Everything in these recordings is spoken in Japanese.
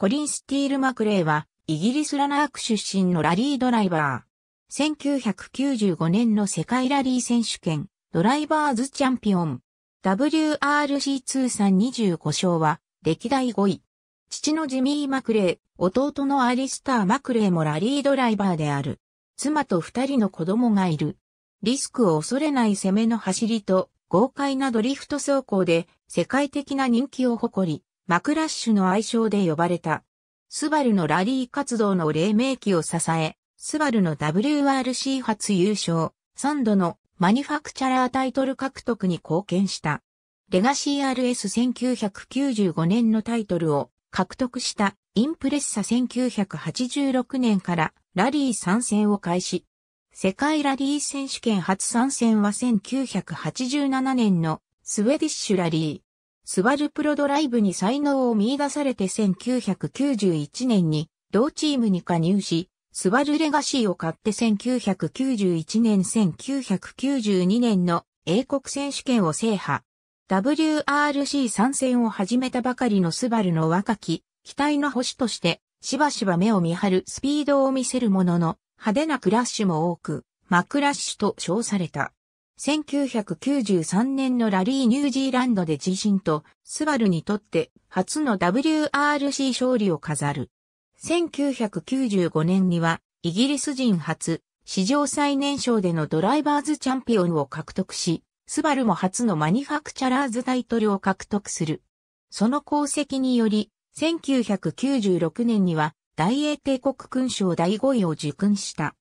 コリン・スティール・マクレーは、イギリスラナーク出身のラリードライバー。1995年の世界ラリー選手権、ドライバーズチャンピオン。WRC 通算25勝は、歴代5位。父のジミー・マクレー、弟のアリスター・マクレーもラリードライバーである。妻と二人の子供がいる。リスクを恐れない攻めの走りと、豪快なドリフト走行で、世界的な人気を誇り、マクラッシュの愛称で呼ばれた。スバルのラリー活動の黎明期を支え、スバルの WRC 初優勝、3度のマニファクチャラータイトル獲得に貢献した。レガシー RS1995 年のタイトルを獲得したインプレッサ1986年からラリー参戦を開始。世界ラリー選手権初参戦は1987年のスウェディッシュラリー。スバルプロドライブに才能を見出されて1991年に同チームに加入し、スバルレガシーを買って1991年1992年の英国選手権を制覇。WRC 参戦を始めたばかりのスバルの若き、期待の星として、しばしば目を見張るスピードを見せるものの、派手なクラッシュも多く、マクラッシュと称された。1993年のラリーニュージーランドで自身とスバルにとって初の WRC 勝利を飾る。1995年にはイギリス人初、史上最年少でのドライバーズチャンピオンを獲得し、スバルも初のマニファクチャラーズタイトルを獲得する。その功績により、1996年には大英帝国勲章第5位を受勲した。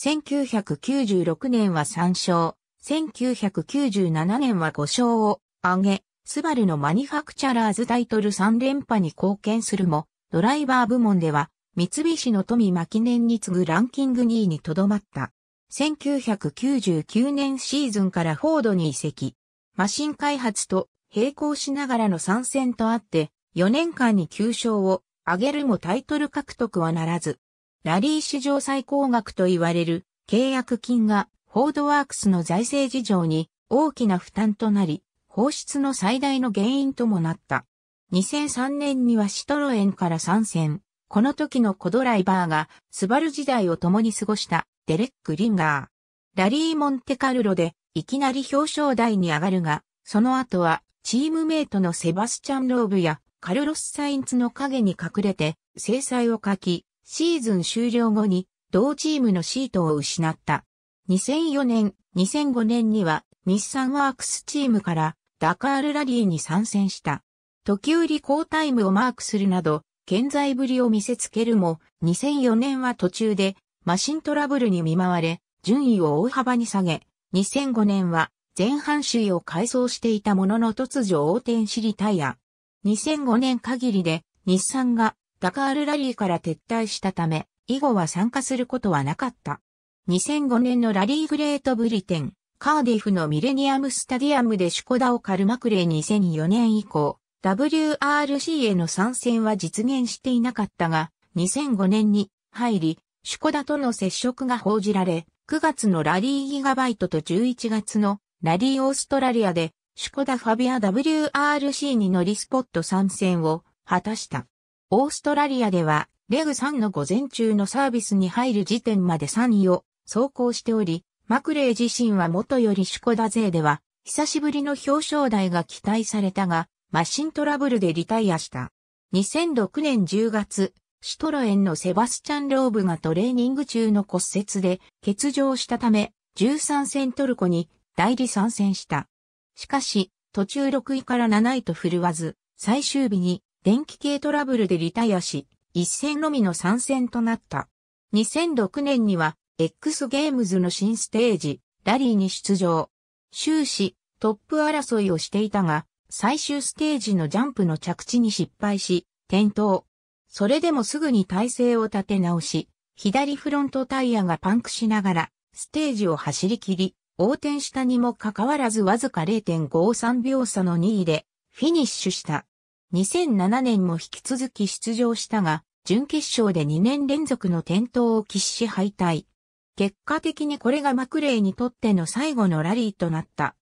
1996年は3勝、1997年は5勝を挙げ、スバルのマニファクチャラーズタイトル3連覇に貢献するも、ドライバー部門では、三菱の富巻。年に次ぐランキング2位にとどまった。1999年シーズンからフォードに移籍。マシン開発と並行しながらの参戦とあって、4年間に9勝を挙げるもタイトル獲得はならず、ラリー史上最高額と言われる契約金がフォードワークスの財政事情に大きな負担となり、放出の最大の原因ともなった。2003年にはシトロエンから参戦。この時のコ・ドライバーが、スバル時代を共に過ごしたデレック・リンガー。ラリー・モンテカルロで、いきなり表彰台に上がるが、その後は、チームメイトのセバスチャン・ローブやカルロス・サインツの影に隠れて、制裁を書き、シーズン終了後に、同チームのシートを失った。2004年、2005年には日産ワークスチームからダカールラリーに参戦した。時折高タイムをマークするなど、健在ぶりを見せつけるも、2004年は途中でマシントラブルに見舞われ、順位を大幅に下げ、2005年は前半首位を改装していたものの突如横転しリタイア。2005年限りで日産がダカールラリーから撤退したため、以後は参加することはなかった。2005年のラリーグレートブリテン、カーディフのミレニアムスタディアムでシュコダをカルマクレー2004年以降、WRC への参戦は実現していなかったが、2005年に入り、シュコダとの接触が報じられ、9月のラリーギガバイトと11月のラリーオーストラリアで、シュコダファビア WRC に乗りスポット参戦を果たした。オーストラリアでは、レグ3の午前中のサービスに入る時点まで3位を走行しており、マクレー自身は元よりシュコダ勢では、久しぶりの表彰台が期待されたが、マシントラブルでリタイアした。2006年10月、シトロエンのセバスチャン・ローブがトレーニング中の骨折で欠場したため、13戦トルコに代理参戦した。しかし、途中6位から7位と振るわず、最終日に電気系トラブルでリタイアし、1戦のみの参戦となった。2006年には X ゲームズの新ステージ、ラリーに出場。終始、トップ争いをしていたが、最終ステージのジャンプの着地に失敗し、転倒。それでもすぐに体勢を立て直し、左フロントタイヤがパンクしながら、ステージを走り切り、横転したにもかかわらずわずか0.53秒差の2位で、フィニッシュした。2007年も引き続き出場したが、準決勝で2年連続の転倒を喫し敗退。結果的にこれがマクレイにとっての最後のラリーとなった。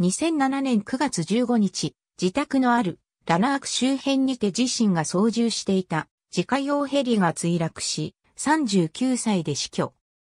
2007年9月15日、自宅のあるラナーク周辺にて自身が操縦していた自家用ヘリが墜落し、39歳で死去。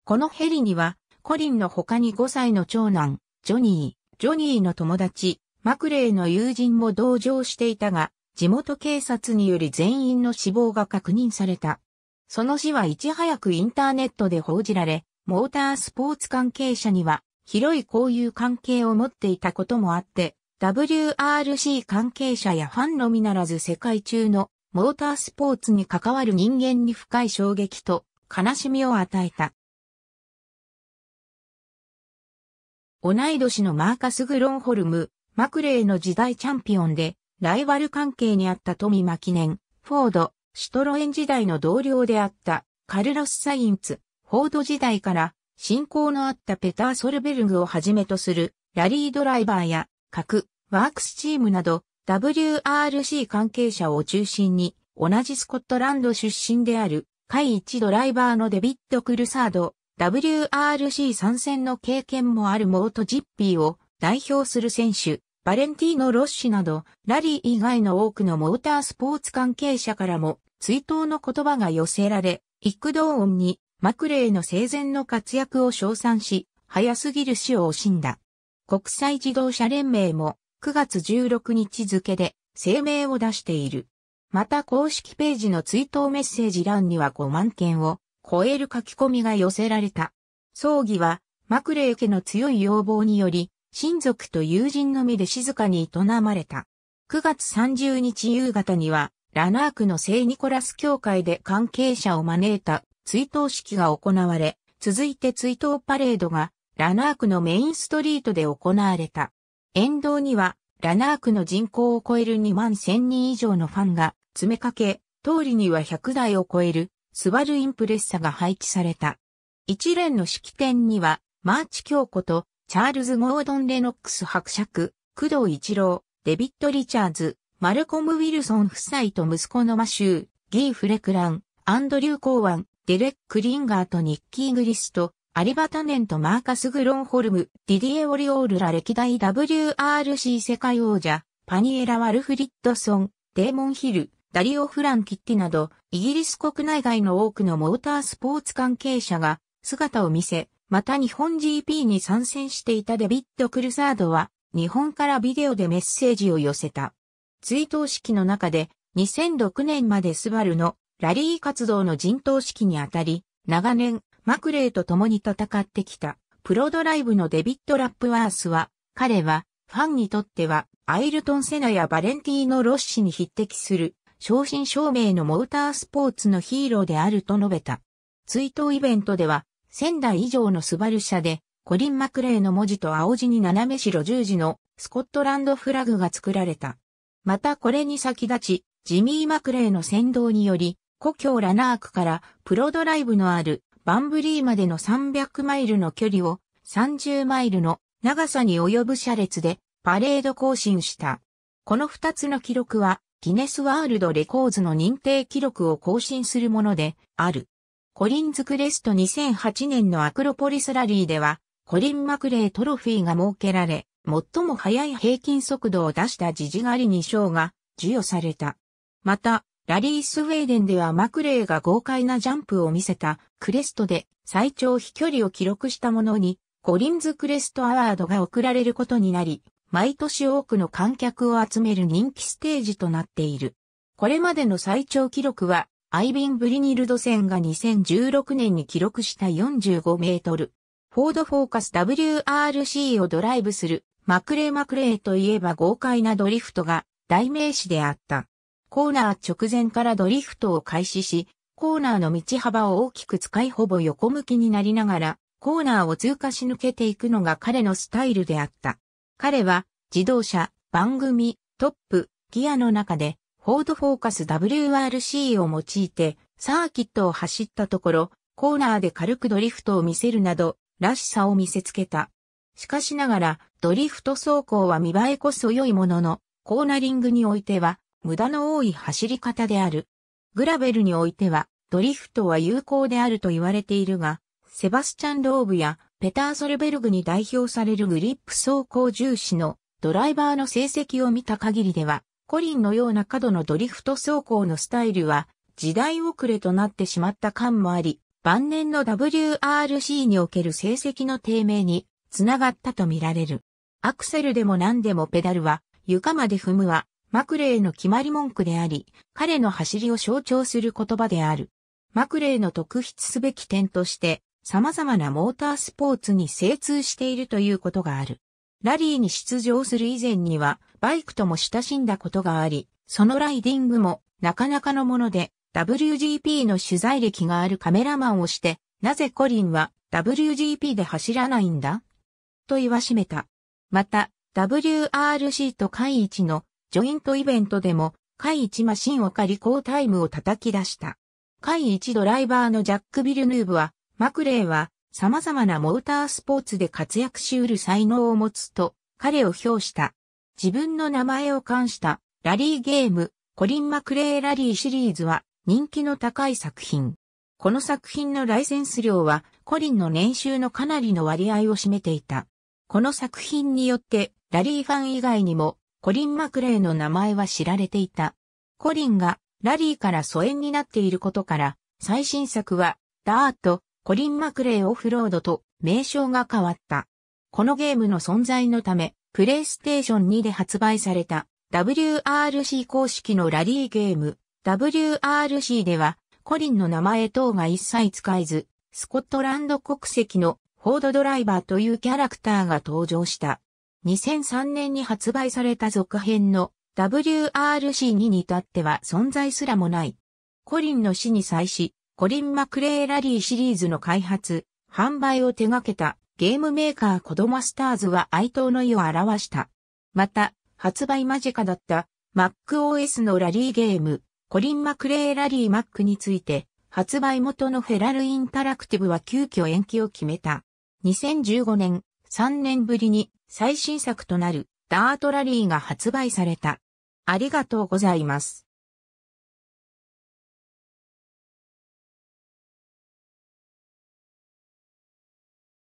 このヘリには、コリンの他に5歳の長男、ジョニー、ジョニーの友達、マクレイの友人も同乗していたが、地元警察により全員の死亡が確認された。その死はいち早くインターネットで報じられ、モータースポーツ関係者には広い交友関係を持っていたこともあって、WRC 関係者やファンのみならず世界中のモータースポーツに関わる人間に深い衝撃と悲しみを与えた。同い年のマーカス・グロンホルム、マクレーの時代チャンピオンで、ライバル関係にあった富マキネン、フォード、シュトロエン時代の同僚であったカルロス・サインツ、フォード時代から親交のあったペター・ソルベルグをはじめとするラリードライバーや各ワークスチームなど WRC 関係者を中心に同じスコットランド出身である会一ドライバーのデビッド・クルサード WRC 参戦の経験もあるモートジッピーを代表する選手バレンティーノ・ロッシュなど、ラリー以外の多くのモータースポーツ関係者からも、追悼の言葉が寄せられ、イクドーンにマクレーの生前の活躍を称賛し、早すぎる死を惜しんだ。国際自動車連盟も9月16日付で声明を出している。また公式ページの追悼メッセージ欄には5万件を超える書き込みが寄せられた。葬儀はマクレー家の強い要望により、親族と友人のみで静かに営まれた。9月30日夕方には、ラナークの聖ニコラス教会で関係者を招いた追悼式が行われ、続いて追悼パレードがラナークのメインストリートで行われた。沿道にはラナークの人口を超える2万1000人以上のファンが詰めかけ、通りには100台を超えるスバルインプレッサが配置された。一連の式典には、マーチ京子とチャールズ・ゴードン・レノックス伯爵、工藤一郎、デビッド・リチャーズ、マルコム・ウィルソン夫妻と息子のマシュー、ギー・フレクラン、アンドリュー・コーワン、デレック・リンガーとニッキー・グリスト、アリバタネンとマーカス・グロンホルム、ディディエ・オリオールら歴代 WRC 世界王者、パニエラ・ワルフリッドソン、デーモン・ヒル、ダリオ・フラン・キッティなど、イギリス国内外の多くのモータースポーツ関係者が姿を見せ、また日本 GP に参戦していたデビッド・クルサードは、日本からビデオでメッセージを寄せた。追悼式の中で、2006年までスバルのラリー活動の陣頭指揮にあたり、長年、マクレーと共に戦ってきた、プロドライブのデビッド・ラップワースは、彼は、ファンにとっては、アイルトン・セナやバレンティーノ・ロッシに匹敵する、正真正銘のモータースポーツのヒーローであると述べた。追悼イベントでは、1000台以上のスバル車で、コリン・マクレーの文字と青字に斜め白十字のスコットランドフラグが作られた。またこれに先立ち、ジミー・マクレーの先導により、故郷ラナークからプロドライブのあるバンブリーまでの300マイルの距離を30マイルの長さに及ぶ車列でパレード更新した。この2つの記録はギネスワールドレコーズの認定記録を更新するものである。コリンズクレスト2008年のアクロポリスラリーでは、コリン・マクレートロフィーが設けられ、最も速い平均速度を出したジジガリに賞が授与された。また、ラリースウェーデンではマクレーが豪快なジャンプを見せたクレストで最長飛距離を記録したものにコリンズクレストアワードが贈られることになり、毎年多くの観客を集める人気ステージとなっている。これまでの最長記録はアイビン・ブリニルド戦が2016年に記録した45メートル。フォードフォーカス WRC をドライブするマクレーマクレーといえば豪快なドリフトが代名詞であった。コーナー直前からドリフトを開始し、コーナーの道幅を大きく使いほぼ横向きになりながら、コーナーを通過し抜けていくのが彼のスタイルであった。彼は、自動車、番組、トップ、ギアの中で、フォードフォーカス WRC を用いて、サーキットを走ったところ、コーナーで軽くドリフトを見せるなど、らしさを見せつけた。しかしながら、ドリフト走行は見栄えこそ良いものの、コーナリングにおいては、無駄の多い走り方である。グラベルにおいては、ドリフトは有効であると言われているが、セバスチャン・ローブやペター・ソルベルグに代表されるグリップ走行重視のドライバーの成績を見た限りでは、コリンのような過度のドリフト走行のスタイルは時代遅れとなってしまった感もあり、晩年の WRC における成績の低迷につながったとみられる。アクセルでも何でもペダルは床まで踏むはマクレーの決まり文句であり、彼の走りを象徴する言葉である。マクレーの特筆すべき点として、様々なモータースポーツに精通しているということがある。ラリーに出場する以前には、バイクとも親しんだことがあり、そのライディングもなかなかのもので、WGP の取材歴があるカメラマンをして、なぜコリンは WGP で走らないんだと言わしめた。また、WRC と会一のジョイントイベントでも、回1マシンを借り好タイムを叩き出した。回1ドライバーのジャック・ビルヌーブは、マクレーは様々なモータースポーツで活躍し得る才能を持つと彼を評した。自分の名前を冠したラリーゲームコリン・マクレーラリーシリーズは人気の高い作品。この作品のライセンス料はコリンの年収のかなりの割合を占めていた。この作品によってラリーファン以外にもコリン・マクレーの名前は知られていた。コリンがラリーから疎遠になっていることから、最新作は、ダート、コリン・マクレーオフロードと名称が変わった。このゲームの存在のため、プレイステーション2で発売された WRC 公式のラリーゲーム、WRC では、コリンの名前等が一切使えず、スコットランド国籍のフォードドライバーというキャラクターが登場した。2003年に発売された続編の WRC に至っては存在すらもない。コリンの死に際し、コリン・マクレーラリーシリーズの開発、販売を手掛けたゲームメーカーコドマスターズは哀悼の意を表した。また、発売間近だった MacOS のラリーゲーム、コリン・マクレーラリー Mac について、発売元のフェラルインタラクティブは急遽延期を決めた。2015年、3年ぶりに最新作となるダートラリーが発売された。ありがとうございます。